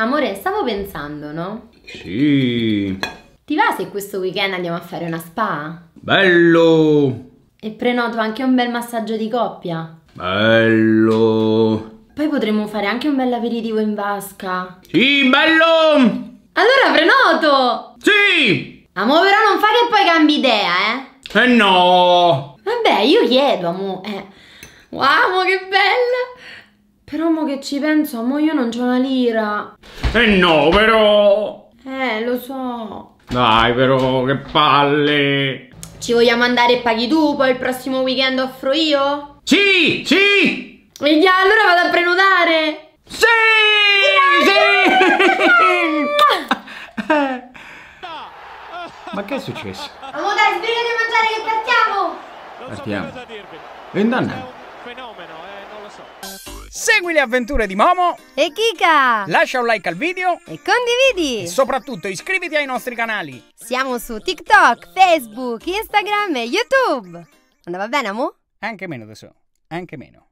Amore, stavo pensando, no? Sì. Ti va se questo weekend andiamo a fare una spa? Bello! E prenoto anche un bel massaggio di coppia. Bello! Poi potremmo fare anche un bel aperitivo in vasca. Sì, bello! Allora prenoto! Sì! Amo, però non fa che poi cambi idea, eh? Eh no! Vabbè, io chiedo, amo. Eh. Wow, che bella! Però mo che ci penso, mo io non c'ho una lira. Eh no, però... Eh, lo so. Dai, però, che palle. Ci vogliamo andare e paghi tu, poi il prossimo weekend offro io? Sì, sì! E yeah, allora vado a prenotare! Sì! Sì! sì! Ma che è successo? Amore, dai, sbrigati a mangiare che partiamo! Partiamo. E indanno? Segui le avventure di Momo e Kika. Lascia un like al video e condividi. E soprattutto iscriviti ai nostri canali. Siamo su TikTok, Facebook, Instagram e YouTube. Andava bene, Amu? Anche meno adesso, anche meno.